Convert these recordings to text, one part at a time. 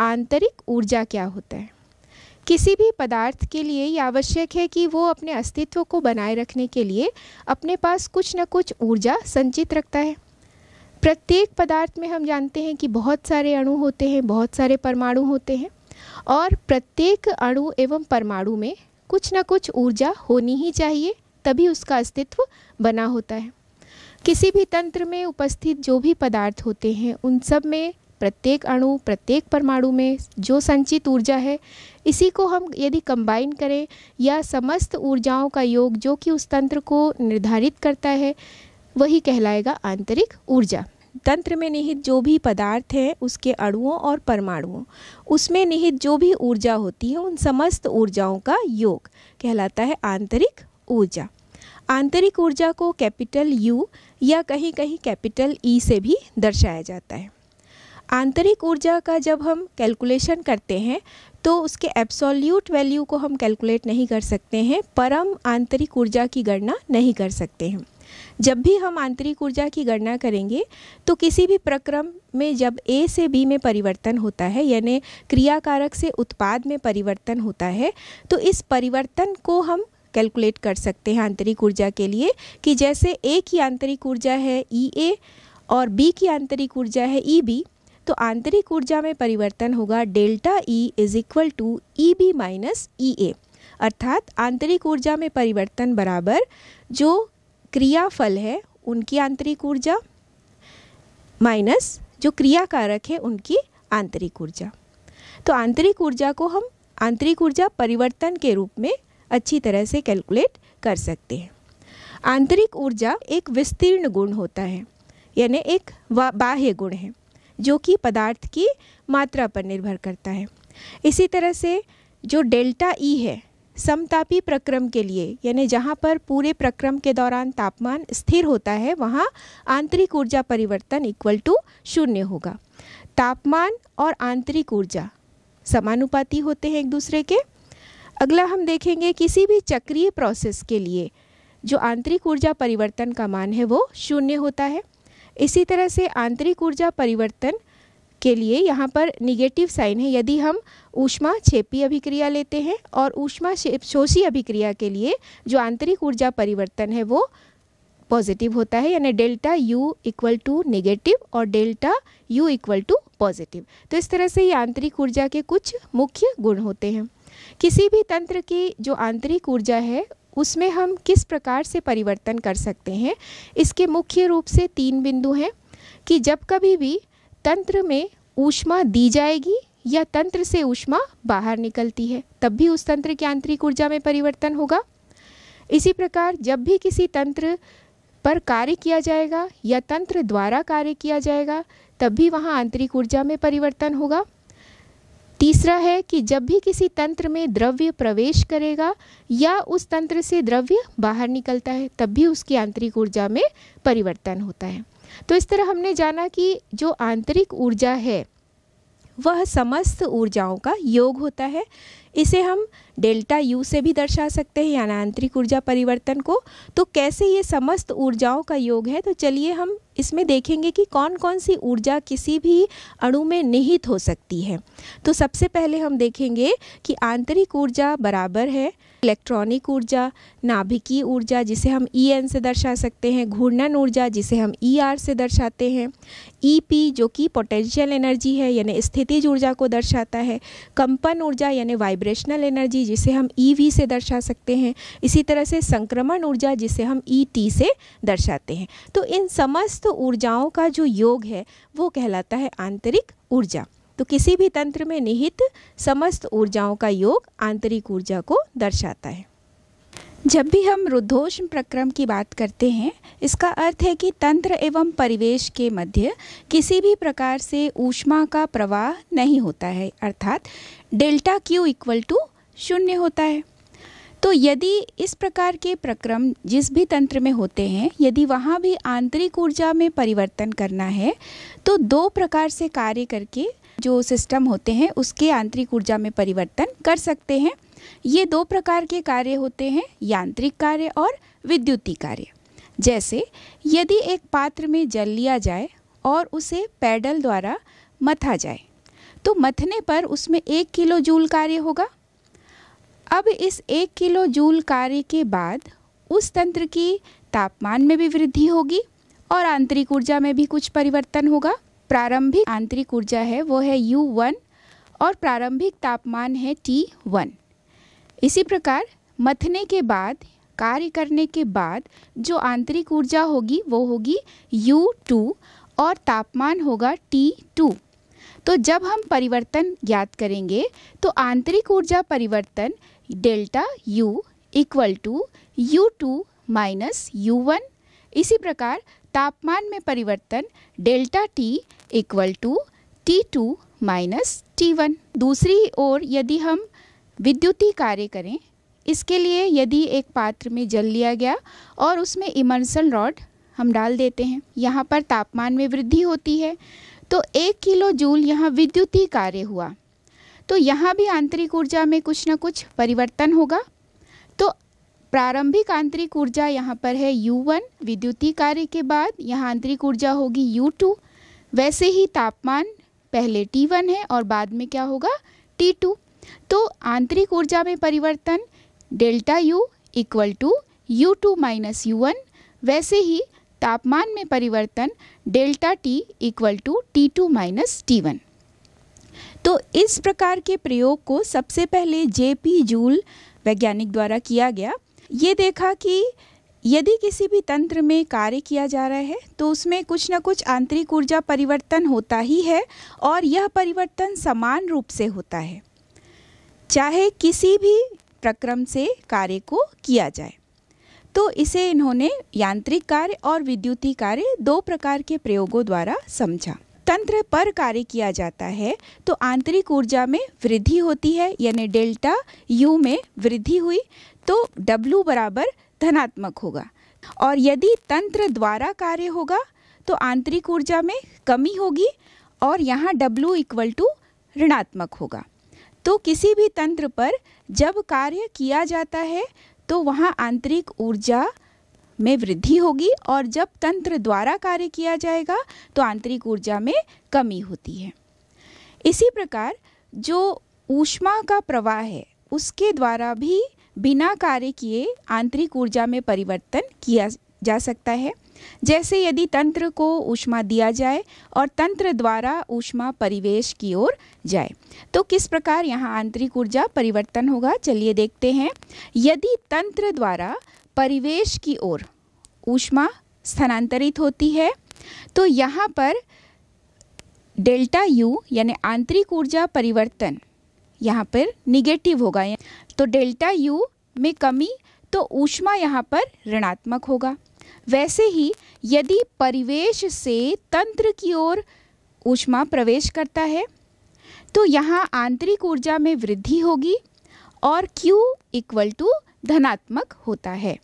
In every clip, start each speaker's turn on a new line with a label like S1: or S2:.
S1: आंतरिक ऊर्जा क्या होता है किसी भी पदार्थ के लिए ये आवश्यक है कि वो अपने अस्तित्व को बनाए रखने के लिए अपने पास कुछ न कुछ ऊर्जा संचित रखता है प्रत्येक पदार्थ में हम जानते हैं कि बहुत सारे अणु होते हैं बहुत सारे परमाणु होते हैं और प्रत्येक अणु एवं परमाणु में कुछ ना कुछ ऊर्जा होनी ही चाहिए तभी उसका अस्तित्व बना होता है किसी भी तंत्र में उपस्थित जो भी पदार्थ होते हैं उन सब में प्रत्येक अणु प्रत्येक परमाणु में जो संचित ऊर्जा है इसी को हम यदि कंबाइन करें या समस्त ऊर्जाओं का योग जो कि उस तंत्र को निर्धारित करता है वही कहलाएगा आंतरिक ऊर्जा तंत्र में निहित जो भी पदार्थ हैं उसके अणुओं और परमाणुओं उसमें निहित जो भी ऊर्जा होती है उन समस्त ऊर्जाओं का योग कहलाता है आंतरिक ऊर्जा आंतरिक ऊर्जा को कैपिटल यू या कहीं कहीं कैपिटल ई e से भी दर्शाया जाता है आंतरिक ऊर्जा का जब हम कैलकुलेशन करते हैं तो उसके एब्सोल्यूट वैल्यू को हम कैलकुलेट नहीं कर सकते हैं परम आंतरिक ऊर्जा की गणना नहीं कर सकते हैं जब भी हम आंतरिक ऊर्जा की गणना करेंगे तो किसी भी प्रक्रम में जब ए से बी में परिवर्तन होता है यानी क्रियाकारक से उत्पाद में परिवर्तन होता है तो इस परिवर्तन को हम कैलकुलेट कर सकते हैं आंतरिक ऊर्जा के लिए कि जैसे ए की आंतरिक ऊर्जा है ई e ए और बी की आंतरिक ऊर्जा है ई e बी तो आंतरिक ऊर्जा में परिवर्तन होगा delta E is equal to E B minus E A अर्थात आंतरिक ऊर्जा में परिवर्तन बराबर जो क्रियाफल है उनकी आंतरिक ऊर्जा माइनस जो क्रिया कारक है उनकी आंतरिक ऊर्जा तो आंतरिक ऊर्जा को हम आंतरिक ऊर्जा परिवर्तन के रूप में अच्छी तरह से कैलकुलेट कर सकते हैं आंतरिक ऊर्जा एक विस्तीर्ण गुण होता है यानी एक बाह्य गुण है जो कि पदार्थ की मात्रा पर निर्भर करता है इसी तरह से जो डेल्टा ई e है समतापी प्रक्रम के लिए यानी जहाँ पर पूरे प्रक्रम के दौरान तापमान स्थिर होता है वहाँ आंतरिक ऊर्जा परिवर्तन इक्वल टू शून्य होगा तापमान और आंतरिक ऊर्जा समानुपाती होते हैं एक दूसरे के अगला हम देखेंगे किसी भी चक्रीय प्रोसेस के लिए जो आंतरिक ऊर्जा परिवर्तन का मान है वो शून्य होता है इसी तरह से आंतरिक ऊर्जा परिवर्तन के लिए यहाँ पर निगेटिव साइन है यदि हम ऊष्मा छेपी अभिक्रिया लेते हैं और ऊष्मा शोषी अभिक्रिया के लिए जो आंतरिक ऊर्जा परिवर्तन है वो पॉजिटिव होता है यानी delta U equal to negative और delta U equal to positive तो इस तरह से ये आंतरिक ऊर्जा के कुछ मुख्य गुण होते हैं किसी भी तंत्र की जो आंतरिक ऊर्जा है उसमें हम किस प्रकार से परिवर्तन कर सकते हैं इसके मुख्य रूप से तीन बिंदु हैं कि जब कभी भी तंत्र में ऊष्मा दी जाएगी या तंत्र से ऊष्मा बाहर निकलती है तब भी उस तंत्र की आंतरिक ऊर्जा में परिवर्तन होगा इसी प्रकार जब भी किसी तंत्र पर कार्य किया जाएगा या तंत्र द्वारा कार्य किया जाएगा तब भी वहाँ आंतरिक ऊर्जा में परिवर्तन होगा तीसरा है कि जब भी किसी तंत्र में द्रव्य प्रवेश करेगा या उस तंत्र से द्रव्य बाहर निकलता है तब भी उसकी आंतरिक ऊर्जा में परिवर्तन होता है तो इस तरह हमने जाना कि जो आंतरिक ऊर्जा है वह समस्त ऊर्जाओं का योग होता है इसे हम डेल्टा यू से भी दर्शा सकते हैं यानी आंतरिक ऊर्जा परिवर्तन को तो कैसे ये समस्त ऊर्जाओं का योग है तो चलिए हम इसमें देखेंगे कि कौन कौन सी ऊर्जा किसी भी अणु में निहित हो सकती है तो सबसे पहले हम देखेंगे कि आंतरिक ऊर्जा बराबर है इलेक्ट्रॉनिक ऊर्जा नाभिकीय ऊर्जा जिसे हम ई e एन से दर्शा सकते हैं घूर्णन ऊर्जा जिसे हम ई e आर से दर्शाते हैं ई e पी जो कि पोटेंशियल एनर्जी है यानी स्थितिज ऊर्जा को दर्शाता है कंपन ऊर्जा यानी वाइब्रेशन वाइब्रेशनल एनर्जी जिसे हम ई e से दर्शा सकते हैं इसी तरह से संक्रमण ऊर्जा जिसे हम ई e से दर्शाते हैं तो इन समस्त ऊर्जाओं का जो योग है वो कहलाता है आंतरिक ऊर्जा तो किसी भी तंत्र में निहित समस्त ऊर्जाओं का योग आंतरिक ऊर्जा को दर्शाता है जब भी हम रुद्धोष्म प्रक्रम की बात करते हैं इसका अर्थ है कि तंत्र एवं परिवेश के मध्य किसी भी प्रकार से ऊष्मा का प्रवाह नहीं होता है अर्थात डेल्टा क्यू इक्वल टू शून्य होता है तो यदि इस प्रकार के प्रक्रम जिस भी तंत्र में होते हैं यदि वहाँ भी आंतरिक ऊर्जा में परिवर्तन करना है तो दो प्रकार से कार्य करके जो सिस्टम होते हैं उसके आंतरिक ऊर्जा में परिवर्तन कर सकते हैं ये दो प्रकार के कार्य होते हैं यांत्रिक कार्य और विद्युती कार्य जैसे यदि एक पात्र में जल लिया जाए और उसे पैडल द्वारा मथा जाए तो मथने पर उसमें एक किलो जूल कार्य होगा अब इस एक किलो जूल कार्य के बाद उस तंत्र की तापमान में भी वृद्धि होगी और आंतरिक ऊर्जा में भी कुछ परिवर्तन होगा प्रारंभिक आंतरिक ऊर्जा है वो है U1 और प्रारंभिक तापमान है T1 इसी प्रकार मथने के बाद कार्य करने के बाद जो आंतरिक ऊर्जा होगी वो होगी U2 और तापमान होगा T2 तो जब हम परिवर्तन ज्ञात करेंगे तो आंतरिक ऊर्जा परिवर्तन delta U equal to U two minus U one इसी प्रकार तापमान में परिवर्तन delta T equal to T two minus T one दूसरी ओर यदि हम विद्युती कार्य करें इसके लिए यदि एक पात्र में जल लिया गया और उसमें इमर्सन रॉड हम डाल देते हैं यहाँ पर तापमान में वृद्धि होती है तो एक किलो जूल यहाँ विद्युती कार्य हुआ तो यहाँ भी आंतरिक ऊर्जा में कुछ ना कुछ परिवर्तन होगा तो प्रारंभिक आंतरिक ऊर्जा यहाँ पर है U1 विद्युती कार्य के बाद यहाँ आंतरिक ऊर्जा होगी U2 वैसे ही तापमान पहले T1 है और बाद में क्या होगा T2 तो आंतरिक ऊर्जा में परिवर्तन delta U equal to U two minus U one वैसे ही तापमान में परिवर्तन delta T equal to T two minus T one तो इस प्रकार के प्रयोग को सबसे पहले जे पी जूल वैज्ञानिक द्वारा किया गया ये देखा कि यदि किसी भी तंत्र में कार्य किया जा रहा है तो उसमें कुछ ना कुछ आंतरिक ऊर्जा परिवर्तन होता ही है और यह परिवर्तन समान रूप से होता है चाहे किसी भी प्रक्रम से कार्य को किया जाए तो इसे इन्होंने यांत्रिक कार्य और विद्युतीय कार्य दो प्रकार के प्रयोगों द्वारा समझा तंत्र पर कार्य किया जाता है तो आंतरिक ऊर्जा में वृद्धि होती है यानी डेल्टा यू में वृद्धि हुई तो डब्लू बराबर धनात्मक होगा और यदि तंत्र द्वारा कार्य होगा तो आंतरिक ऊर्जा में कमी होगी और यहाँ डब्लू इक्वल टू ऋणात्मक होगा तो किसी भी तंत्र पर जब कार्य किया जाता है तो वहाँ आंतरिक ऊर्जा में वृद्धि होगी और जब तंत्र द्वारा कार्य किया जाएगा तो आंतरिक ऊर्जा में कमी होती है इसी प्रकार जो ऊष्मा का प्रवाह है उसके द्वारा भी बिना कार्य किए आंतरिक ऊर्जा में परिवर्तन किया जा सकता है जैसे यदि तंत्र को ऊष्मा दिया जाए और तंत्र द्वारा ऊष्मा परिवेश की ओर जाए तो किस प्रकार यहाँ आंतरिक ऊर्जा परिवर्तन होगा चलिए देखते हैं यदि तंत्र द्वारा परिवेश की ओर ऊष्मा स्थानांतरित होती है तो यहाँ पर डेल्टा यू यानी आंतरिक ऊर्जा परिवर्तन यहाँ पर निगेटिव होगा तो डेल्टा यू में कमी तो ऊष्मा यहाँ पर ऋणात्मक होगा वैसे ही यदि परिवेश से तंत्र की ओर ऊष्मा प्रवेश करता है तो यहाँ आंतरिक ऊर्जा में वृद्धि होगी और Q इक्वल टू धनात्मक होता है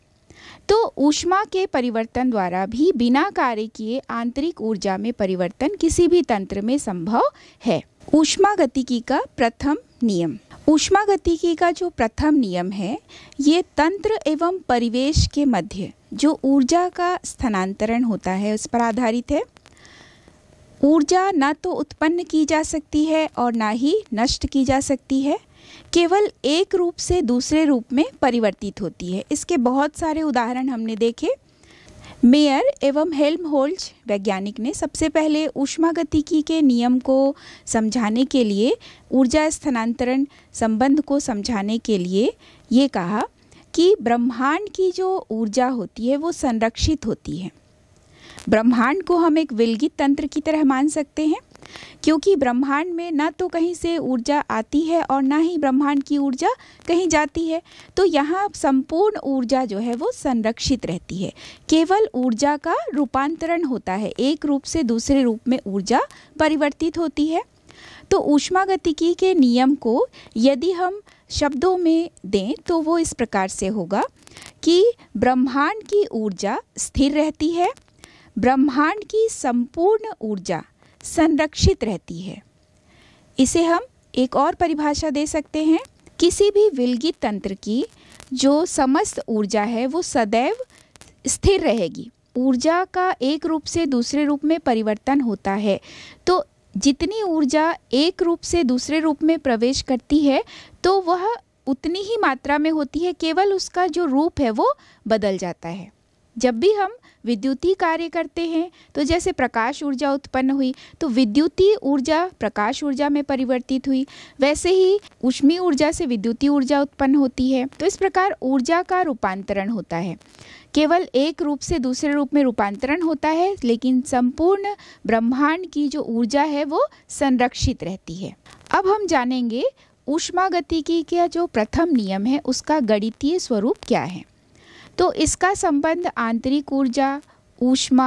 S1: तो ऊष्मा के परिवर्तन द्वारा भी बिना कार्य किए आंतरिक ऊर्जा में परिवर्तन किसी भी तंत्र में संभव है ऊष्मा गतिकी का प्रथम नियम ऊष्मा गतिकी का जो प्रथम नियम है ये तंत्र एवं परिवेश के मध्य जो ऊर्जा का स्थानांतरण होता है उस पर आधारित है ऊर्जा ना तो उत्पन्न की जा सकती है और ना ही नष्ट की जा सकती है केवल एक रूप से दूसरे रूप में परिवर्तित होती है इसके बहुत सारे उदाहरण हमने देखे मेयर एवं हेल्म होल्ज वैज्ञानिक ने सबसे पहले ऊष्मागतिकी के नियम को समझाने के लिए ऊर्जा स्थानांतरण संबंध को समझाने के लिए ये कहा कि ब्रह्मांड की जो ऊर्जा होती है वो संरक्षित होती है ब्रह्मांड को हम एक विलगित तंत्र की तरह मान सकते हैं क्योंकि ब्रह्मांड में ना तो कहीं से ऊर्जा आती है और ना ही ब्रह्मांड की ऊर्जा कहीं जाती है तो यहाँ संपूर्ण ऊर्जा जो है वो संरक्षित रहती है केवल ऊर्जा का रूपांतरण होता है एक रूप से दूसरे रूप में ऊर्जा परिवर्तित होती है तो ऊष्मागतिकी के नियम को यदि हम शब्दों में दें तो वो इस प्रकार से होगा कि ब्रह्मांड की ऊर्जा स्थिर रहती है ब्रह्मांड की संपूर्ण ऊर्जा संरक्षित रहती है इसे हम एक और परिभाषा दे सकते हैं किसी भी विलगी तंत्र की जो समस्त ऊर्जा है वो सदैव स्थिर रहेगी ऊर्जा का एक रूप से दूसरे रूप में परिवर्तन होता है तो जितनी ऊर्जा एक रूप से दूसरे रूप में प्रवेश करती है तो वह उतनी ही मात्रा में होती है केवल उसका जो रूप है वो बदल जाता है जब भी हम विद्युती कार्य करते हैं तो जैसे प्रकाश ऊर्जा उत्पन्न हुई तो विद्युतीय ऊर्जा प्रकाश ऊर्जा में परिवर्तित हुई वैसे ही उष्मी ऊर्जा से विद्युतीय ऊर्जा उत्पन्न होती है तो इस प्रकार ऊर्जा का रूपांतरण होता है केवल एक रूप से दूसरे रूप में रूपांतरण होता है लेकिन संपूर्ण ब्रह्मांड की जो ऊर्जा है वो संरक्षित रहती है अब हम जानेंगे ऊष्मागतिकी का जो प्रथम नियम है उसका गणितीय स्वरूप क्या है तो इसका संबंध आंतरिक ऊर्जा ऊष्मा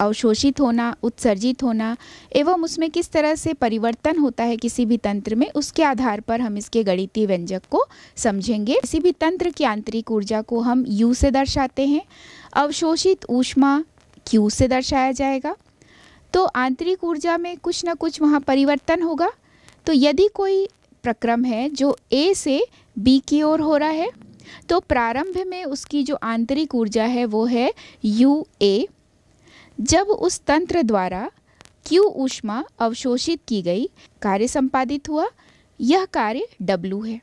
S1: अवशोषित होना उत्सर्जित होना एवं उसमें किस तरह से परिवर्तन होता है किसी भी तंत्र में उसके आधार पर हम इसके गणितीय व्यंजक को समझेंगे किसी भी तंत्र की आंतरिक ऊर्जा को हम यू से दर्शाते हैं अवशोषित ऊष्मा क्यू से दर्शाया जाएगा तो आंतरिक ऊर्जा में कुछ ना कुछ वहाँ परिवर्तन होगा तो यदि कोई प्रक्रम है जो ए से बी की ओर हो रहा है तो प्रारंभ में उसकी जो आंतरिक ऊर्जा है वो है यू ए जब उस तंत्र द्वारा क्यू ऊष्मा अवशोषित की गई कार्य संपादित हुआ यह कार्य डब्लू है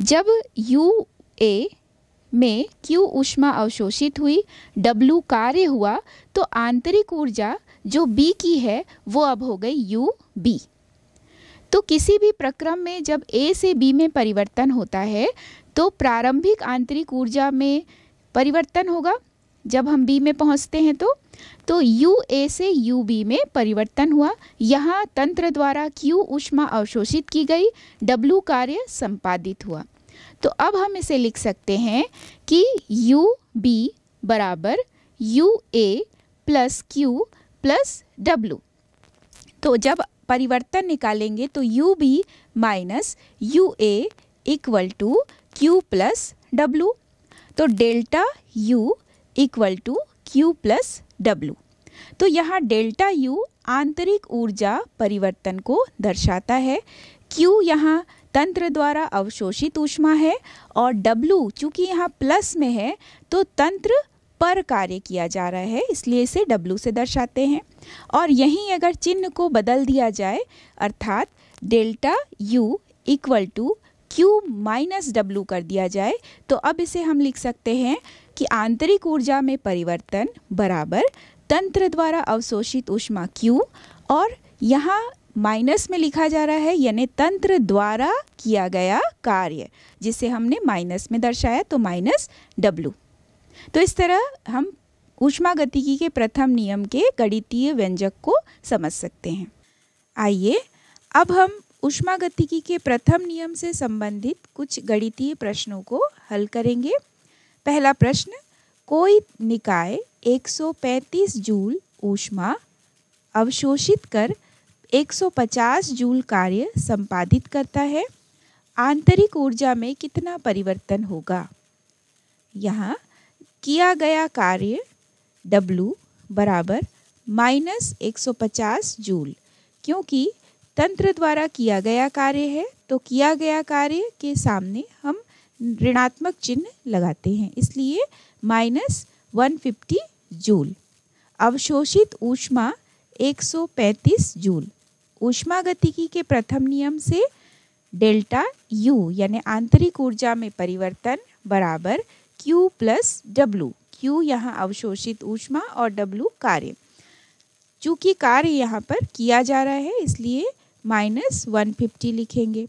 S1: जब यू ए में क्यू ऊष्मा अवशोषित हुई डब्लू कार्य हुआ तो आंतरिक ऊर्जा जो बी की है वो अब हो गई यू बी तो किसी भी प्रक्रम में जब ए से बी में परिवर्तन होता है तो प्रारंभिक आंतरिक ऊर्जा में परिवर्तन होगा जब हम बी में पहुंचते हैं तो तो यू ए से यू बी में परिवर्तन हुआ यहाँ तंत्र द्वारा क्यू ऊष्मा अवशोषित की गई डब्लू कार्य संपादित हुआ तो अब हम इसे लिख सकते हैं कि यू बी बराबर U A plus Q plus W तो जब परिवर्तन निकालेंगे तो U B minus U A equal to Q plus W तो delta U equal to Q plus W तो यहाँ डेल्टा U आंतरिक ऊर्जा परिवर्तन को दर्शाता है Q यहाँ तंत्र द्वारा अवशोषित ऊष्मा है और W चूँकि यहाँ प्लस में है तो तंत्र पर कार्य किया जा रहा है इसलिए इसे W से दर्शाते हैं और यहीं अगर चिन्ह को बदल दिया जाए अर्थात delta U equal to Q minus W कर दिया जाए तो अब इसे हम लिख सकते हैं कि आंतरिक ऊर्जा में परिवर्तन बराबर तंत्र द्वारा अवशोषित ऊष्मा क्यू और यहाँ माइनस में लिखा जा रहा है यानी तंत्र द्वारा किया गया कार्य जिसे हमने माइनस में दर्शाया तो माइनस डब्लू तो इस तरह हम ऊष्मा गतिकी के प्रथम नियम के गणितीय व्यंजक को समझ सकते हैं आइए अब हम उष्मागतिकी के प्रथम नियम से संबंधित कुछ गणितीय प्रश्नों को हल करेंगे पहला प्रश्न कोई निकाय 135 जूल ऊष्मा अवशोषित कर 150 जूल कार्य संपादित करता है आंतरिक ऊर्जा में कितना परिवर्तन होगा यहाँ किया गया कार्य W बराबर माइनस एक जूल क्योंकि तंत्र द्वारा किया गया कार्य है तो किया गया कार्य के सामने हम ऋणात्मक चिन्ह लगाते हैं इसलिए माइनस वन फिफ्टी जूल अवशोषित ऊष्मा पैंतीस जूल ऊष्मा गतिकी के प्रथम नियम से डेल्टा यू यानी आंतरिक ऊर्जा में परिवर्तन बराबर क्यू प्लस डब्लू क्यू यहाँ अवशोषित ऊष्मा और डब्लू कार्य चूँकि कार्य यहाँ पर किया जा रहा है इसलिए माइनस वन फिफ्टी लिखेंगे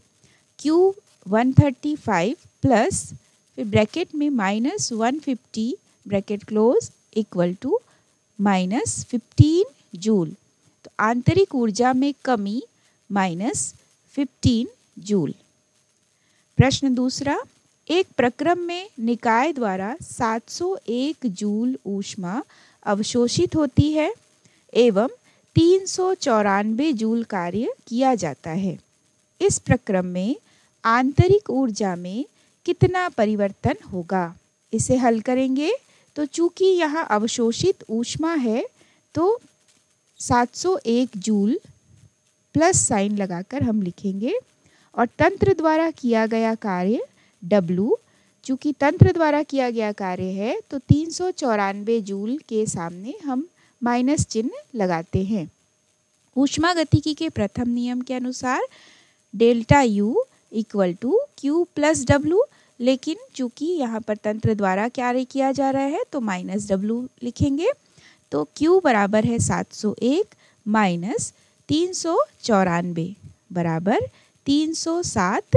S1: Q one thirty five plus फिर ब्रैकेट में minus one fifty bracket close equal to minus fifteen joule तो आंतरिक ऊर्जा में कमी माइनस फिफ्टीन जूल प्रश्न दूसरा एक प्रक्रम में निकाय द्वारा 701 जूल ऊष्मा अवशोषित होती है एवं तीन सौ चौरानवे जूल कार्य किया जाता है इस प्रक्रम में आंतरिक ऊर्जा में कितना परिवर्तन होगा इसे हल करेंगे तो चूंकि यहाँ अवशोषित ऊष्मा है तो 701 जूल प्लस साइन लगाकर हम लिखेंगे और तंत्र द्वारा किया गया कार्य डब्लू चूँकि तंत्र द्वारा किया गया कार्य है तो तीन जूल के सामने हम माइनस चिन्ह लगाते हैं ऊष्मा गतिकी के प्रथम नियम के अनुसार delta U equal to Q plus W लेकिन चूंकि यहाँ पर तंत्र द्वारा कार्य किया जा रहा है तो माइनस डब्लू लिखेंगे तो क्यू बराबर है 701 माइनस तीन सौ चौरानवे बराबर 307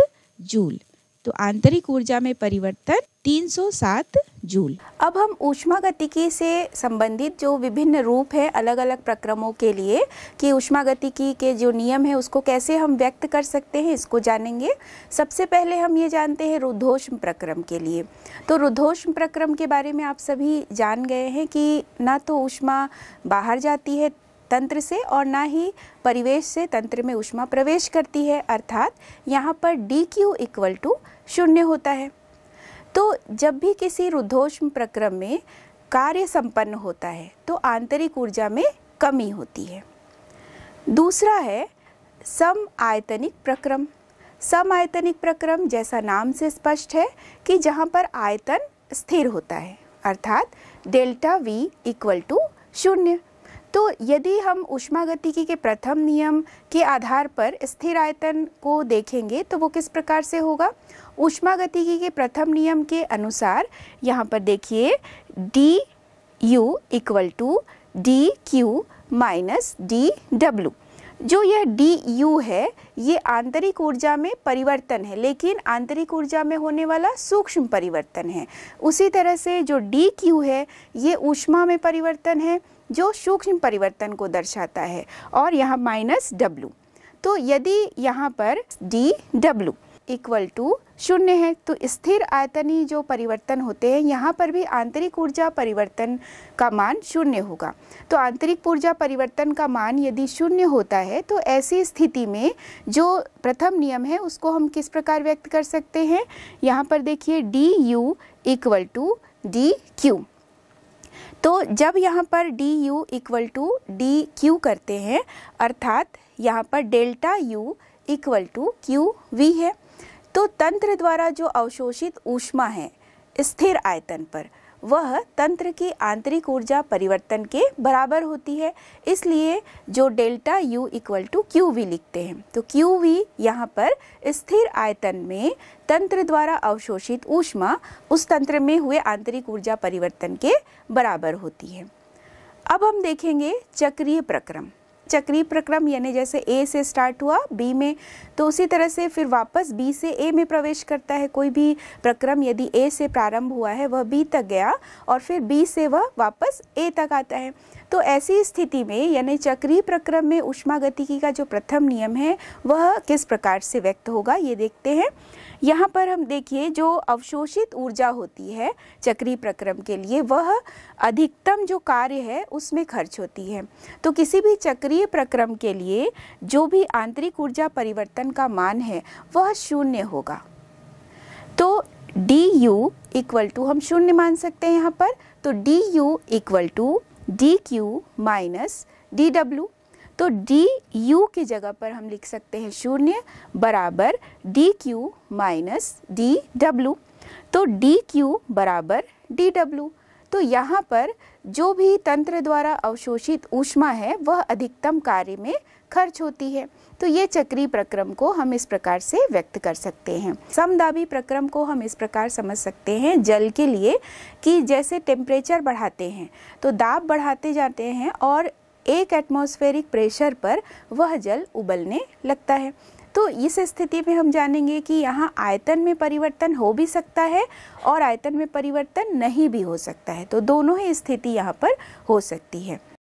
S1: जूल तो आंतरिक ऊर्जा में परिवर्तन 307 जूल अब हम ऊष्मागतिकी से संबंधित जो विभिन्न रूप है अलग अलग प्रक्रमों के लिए कि ऊष्मा गतिकी के जो नियम है उसको कैसे हम व्यक्त कर सकते हैं इसको जानेंगे सबसे पहले हम ये जानते हैं रुद्धोष्म प्रक्रम के लिए तो रुद्धोष्म प्रक्रम के बारे में आप सभी जान गए हैं कि ना तो ऊष्मा बाहर जाती है तंत्र से और ना ही परिवेश से तंत्र में ऊष्मा प्रवेश करती है अर्थात यहाँ पर डी क्यू इक्वल टू शून्य होता है तो जब भी किसी रुद्धोष्म प्रक्रम में कार्य संपन्न होता है तो आंतरिक ऊर्जा में कमी होती है दूसरा है सम आयतनिक प्रक्रम सम आयतनिक प्रक्रम जैसा नाम से स्पष्ट है कि जहाँ पर आयतन स्थिर होता है अर्थात डेल्टा वी इक्वल टू शून्य तो यदि हम उष्मागतिकी के प्रथम नियम के आधार पर स्थिर आयतन को देखेंगे तो वो किस प्रकार से होगा उष्मागतिकी के प्रथम नियम के अनुसार यहाँ पर देखिए D U equal to D Q minus D W जो यह डी यू है ये आंतरिक ऊर्जा में परिवर्तन है लेकिन आंतरिक ऊर्जा में होने वाला सूक्ष्म परिवर्तन है उसी तरह से जो डी क्यू है ये ऊष्मा में परिवर्तन है जो सूक्ष्म परिवर्तन को दर्शाता है और यहाँ माइनस डब्लू तो यदि यहाँ पर डी डब्लू इक्वल टू शून्य है तो स्थिर आयतनी जो परिवर्तन होते हैं यहाँ पर भी आंतरिक ऊर्जा परिवर्तन का मान शून्य होगा तो आंतरिक ऊर्जा परिवर्तन का मान यदि शून्य होता है तो ऐसी स्थिति में जो प्रथम नियम है उसको हम किस प्रकार व्यक्त कर सकते हैं यहाँ पर देखिए D U equal to D Q तो जब यहाँ पर D U equal to D Q करते हैं अर्थात यहाँ पर delta U equal to Q V है तो तंत्र द्वारा जो अवशोषित ऊष्मा है स्थिर आयतन पर वह तंत्र की आंतरिक ऊर्जा परिवर्तन के बराबर होती है इसलिए जो delta U equal to Q V लिखते हैं तो क्यू वी यहाँ पर स्थिर आयतन में तंत्र द्वारा अवशोषित ऊष्मा उस तंत्र में हुए आंतरिक ऊर्जा परिवर्तन के बराबर होती है अब हम देखेंगे चक्रीय प्रक्रम चक्रीय प्रक्रम यानी जैसे ए से स्टार्ट हुआ बी में तो उसी तरह से फिर वापस बी से ए में प्रवेश करता है कोई भी प्रक्रम यदि ए से प्रारंभ हुआ है वह बी तक गया और फिर बी से वह वापस ए तक आता है तो ऐसी स्थिति में यानी चक्रीय प्रक्रम में उष्मा गतिकी का जो प्रथम नियम है वह किस प्रकार से व्यक्त होगा ये देखते हैं यहाँ पर हम देखिए जो अवशोषित ऊर्जा होती है चक्रीय प्रक्रम के लिए वह अधिकतम जो कार्य है उसमें खर्च होती है तो किसी भी चक्रीय प्रक्रम के लिए जो भी आंतरिक ऊर्जा परिवर्तन का मान है वह शून्य होगा तो डी यू इक्वल टू हम शून्य मान सकते हैं यहाँ पर तो D U equal to D Q minus D W तो डी यू की जगह पर हम लिख सकते हैं शून्य बराबर D Q minus D W तो डी क्यू बराबर डी डब्ल्यू तो यहाँ पर जो भी तंत्र द्वारा अवशोषित ऊष्मा है वह अधिकतम कार्य में खर्च होती है तो ये चक्रीय प्रक्रम को हम इस प्रकार से व्यक्त कर सकते हैं समदाबी प्रक्रम को हम इस प्रकार समझ सकते हैं जल के लिए कि जैसे टेम्परेचर बढ़ाते हैं तो दाब बढ़ाते जाते हैं और एक एटमॉस्फेरिक प्रेशर पर वह जल उबलने लगता है तो इस स्थिति में हम जानेंगे कि यहाँ आयतन में परिवर्तन हो भी सकता है और आयतन में परिवर्तन नहीं भी हो सकता है तो दोनों ही स्थिति यहाँ पर हो सकती है